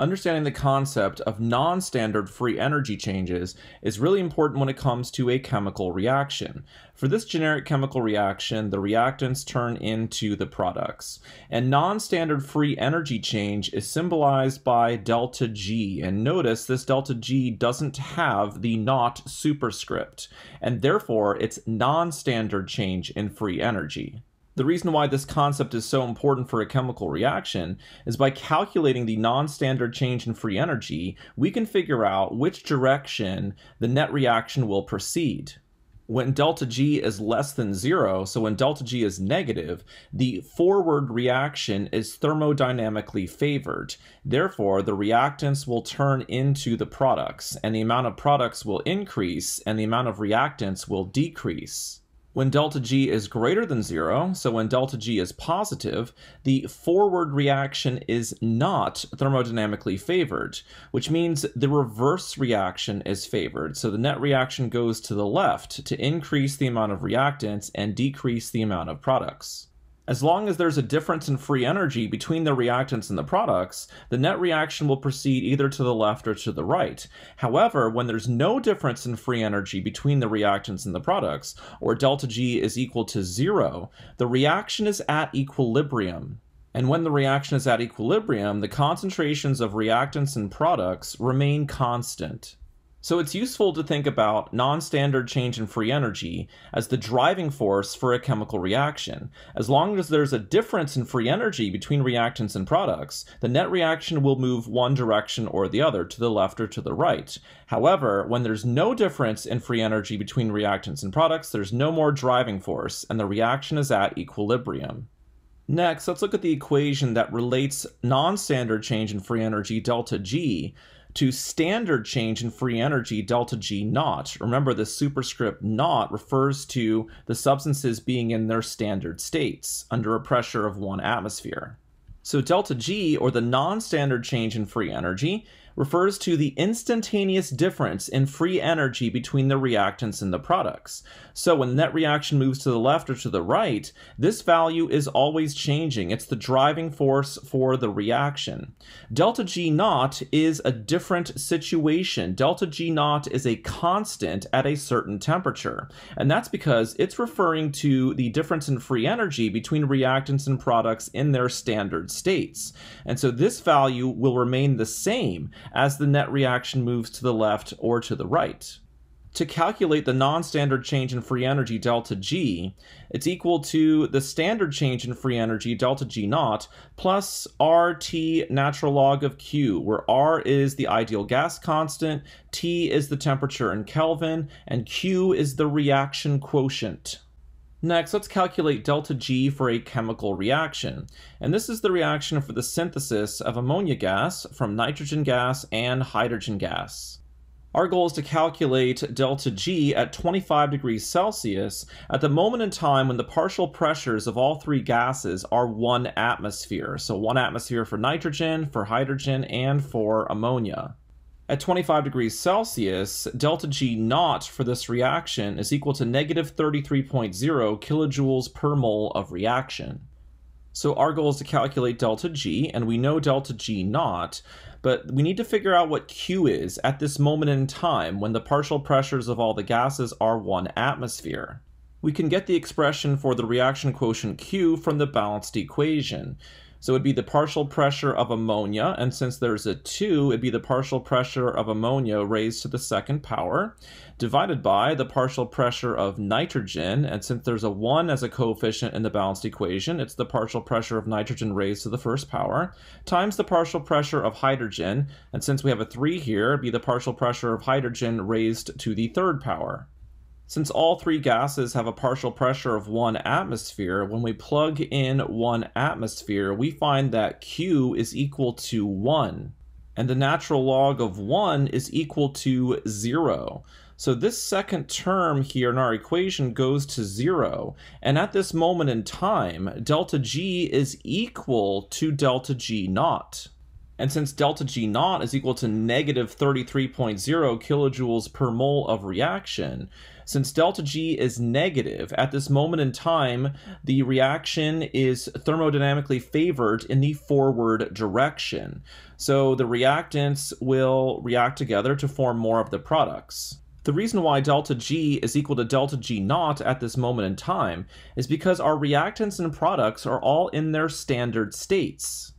understanding the concept of non-standard free energy changes is really important when it comes to a chemical reaction. For this generic chemical reaction, the reactants turn into the products. And non-standard free energy change is symbolized by delta G. And notice this delta G doesn't have the not superscript, and therefore it's non-standard change in free energy. The reason why this concept is so important for a chemical reaction is by calculating the non-standard change in free energy, we can figure out which direction the net reaction will proceed when delta G is less than zero, so when delta G is negative, the forward reaction is thermodynamically favored. Therefore, the reactants will turn into the products, and the amount of products will increase, and the amount of reactants will decrease when delta G is greater than zero, so when delta G is positive, the forward reaction is not thermodynamically favored, which means the reverse reaction is favored. So the net reaction goes to the left to increase the amount of reactants and decrease the amount of products. As long as there's a difference in free energy between the reactants and the products, the net reaction will proceed either to the left or to the right. However, when there's no difference in free energy between the reactants and the products, or delta G is equal to zero, the reaction is at equilibrium. And when the reaction is at equilibrium, the concentrations of reactants and products remain constant. So it's useful to think about non standard change in free energy as the driving force for a chemical reaction. As long as there's a difference in free energy between reactants and products, the net reaction will move one direction or the other, to the left or to the right. However, when there's no difference in free energy between reactants and products, there's no more driving force, and the reaction is at equilibrium. Next, let's look at the equation that relates non standard change in free energy, delta G, to standard change in free energy delta G naught. Remember, the superscript naught refers to the substances being in their standard states under a pressure of one atmosphere. So delta G, or the non-standard change in free energy, refers to the instantaneous difference in free energy between the reactants and the products. So when that reaction moves to the left or to the right, this value is always changing. It's the driving force for the reaction. Delta G naught is a different situation. Delta G naught is a constant at a certain temperature. And that's because it's referring to the difference in free energy between reactants and products in their standard states. And so this value will remain the same as the net reaction moves to the left or to the right. To calculate the non-standard change in free energy delta G, it's equal to the standard change in free energy delta G naught plus RT natural log of Q, where R is the ideal gas constant, T is the temperature in Kelvin, and Q is the reaction quotient. Next, let's calculate delta G for a chemical reaction. And this is the reaction for the synthesis of ammonia gas from nitrogen gas and hydrogen gas. Our goal is to calculate delta G at 25 degrees Celsius at the moment in time when the partial pressures of all three gases are one atmosphere. So one atmosphere for nitrogen, for hydrogen, and for ammonia at 25 degrees Celsius, delta G naught for this reaction is equal to negative 33.0 kilojoules per mole of reaction. So our goal is to calculate delta G, and we know delta G naught, but we need to figure out what Q is at this moment in time when the partial pressures of all the gases are one atmosphere. We can get the expression for the reaction quotient Q from the balanced equation. So it'd be the partial pressure of ammonia, and since there's a 2, it'd be the partial pressure of ammonia raised to the second power, divided by the partial pressure of nitrogen, and since there's a 1 as a coefficient in the balanced equation, it's the partial pressure of nitrogen raised to the first power, times the partial pressure of hydrogen, and since we have a 3 here, it'd be the partial pressure of hydrogen raised to the third power. Since all three gases have a partial pressure of one atmosphere, when we plug in one atmosphere, we find that Q is equal to one, and the natural log of one is equal to zero. So this second term here in our equation goes to zero. And at this moment in time, delta G is equal to delta G naught. And since delta G naught is equal to negative 33.0 kilojoules per mole of reaction, since delta G is negative, at this moment in time, the reaction is thermodynamically favored in the forward direction. So the reactants will react together to form more of the products. The reason why delta G is equal to delta G naught at this moment in time is because our reactants and products are all in their standard states.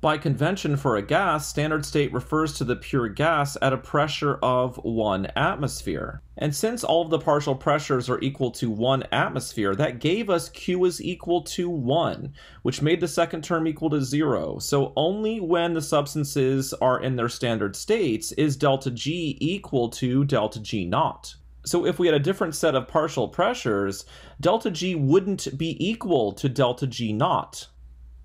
By convention for a gas, standard state refers to the pure gas at a pressure of 1 atmosphere. And since all of the partial pressures are equal to 1 atmosphere, that gave us Q is equal to 1, which made the second term equal to 0. So only when the substances are in their standard states is delta G equal to delta G naught. So if we had a different set of partial pressures, delta G wouldn't be equal to delta G naught.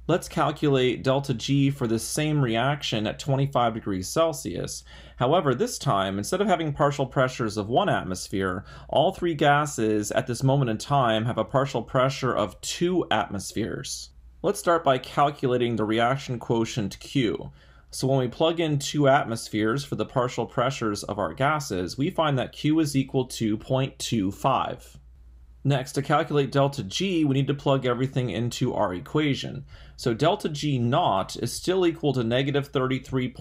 Let's calculate delta G for this same reaction at 25 degrees Celsius. However, this time, instead of having partial pressures of one atmosphere, all three gases at this moment in time have a partial pressure of two atmospheres. Let's start by calculating the reaction quotient Q. So when we plug in two atmospheres for the partial pressures of our gases, we find that Q is equal to 0.25. Next, to calculate delta G, we need to plug everything into our equation. So delta G naught is still equal to negative 33.0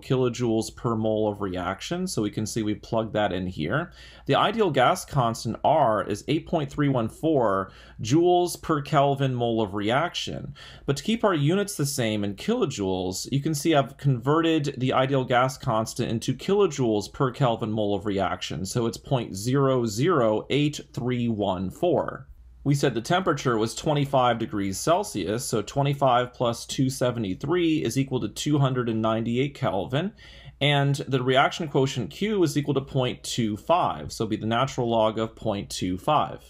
kilojoules per mole of reaction. So we can see we plugged that in here. The ideal gas constant R is 8.314 joules per Kelvin mole of reaction. But to keep our units the same in kilojoules, you can see I've converted the ideal gas constant into kilojoules per Kelvin mole of reaction. So it's 0.008314 we said the temperature was 25 degrees Celsius, so 25 plus 273 is equal to 298 Kelvin, and the reaction quotient Q is equal to 0.25, so be the natural log of 0.25.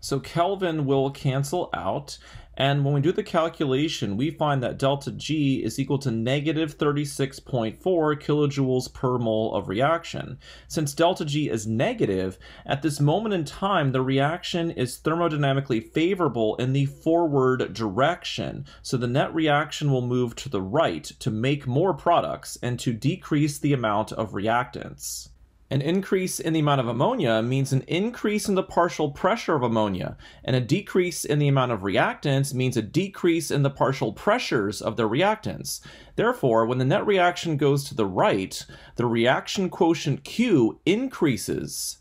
So Kelvin will cancel out, and when we do the calculation, we find that delta G is equal to negative 36.4 kilojoules per mole of reaction. Since delta G is negative, at this moment in time, the reaction is thermodynamically favorable in the forward direction. So the net reaction will move to the right to make more products and to decrease the amount of reactants. An increase in the amount of ammonia means an increase in the partial pressure of ammonia, and a decrease in the amount of reactants means a decrease in the partial pressures of the reactants. Therefore, when the net reaction goes to the right, the reaction quotient Q increases.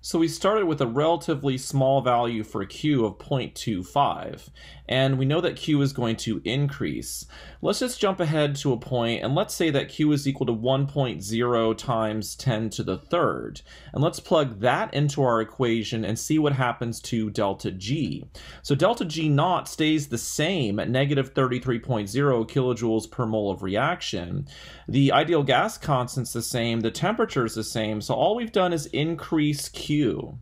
So we started with a relatively small value for Q of 0.25, and we know that Q is going to increase. Let's just jump ahead to a point, and let's say that Q is equal to 1.0 times 10 to the third. And let's plug that into our equation and see what happens to delta G. So delta G naught stays the same at negative 33.0 kilojoules per mole of reaction. The ideal gas constant's the same, the temperature's the same, so all we've done is increase Q.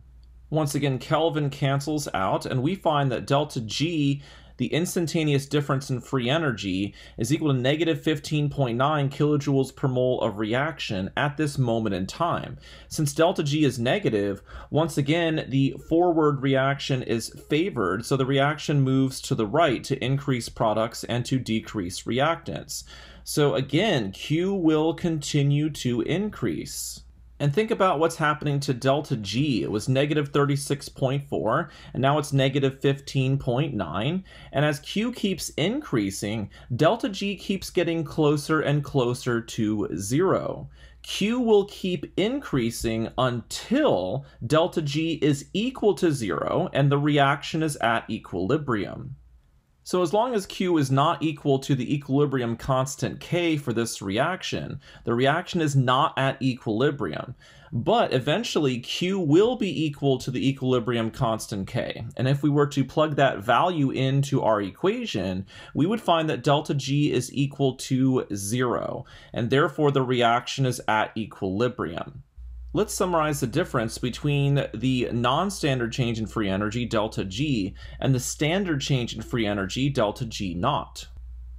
Once again, Kelvin cancels out, and we find that delta G, the instantaneous difference in free energy, is equal to negative 15.9 kilojoules per mole of reaction at this moment in time. Since delta G is negative, once again, the forward reaction is favored, so the reaction moves to the right to increase products and to decrease reactants. So again, Q will continue to increase. And think about what's happening to delta G. It was negative 36.4, and now it's negative 15.9. And as Q keeps increasing, delta G keeps getting closer and closer to zero. Q will keep increasing until delta G is equal to zero and the reaction is at equilibrium. So as long as Q is not equal to the equilibrium constant K for this reaction, the reaction is not at equilibrium. But eventually Q will be equal to the equilibrium constant K. And if we were to plug that value into our equation, we would find that delta G is equal to zero. And therefore the reaction is at equilibrium. Let's summarize the difference between the non-standard change in free energy, delta G, and the standard change in free energy, delta G naught.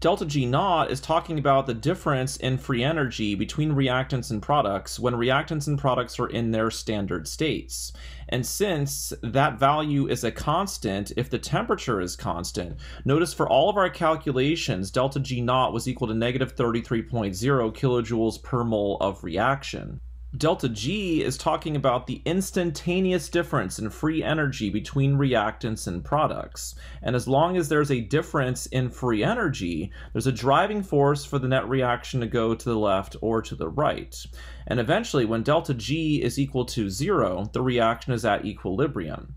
Delta G naught is talking about the difference in free energy between reactants and products when reactants and products are in their standard states. And since that value is a constant if the temperature is constant, notice for all of our calculations, delta G naught was equal to negative 33.0 kilojoules per mole of reaction. Delta G is talking about the instantaneous difference in free energy between reactants and products. And as long as there's a difference in free energy, there's a driving force for the net reaction to go to the left or to the right. And eventually, when delta G is equal to zero, the reaction is at equilibrium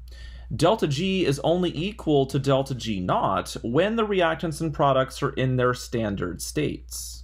delta G is only equal to delta G naught when the reactants and products are in their standard states.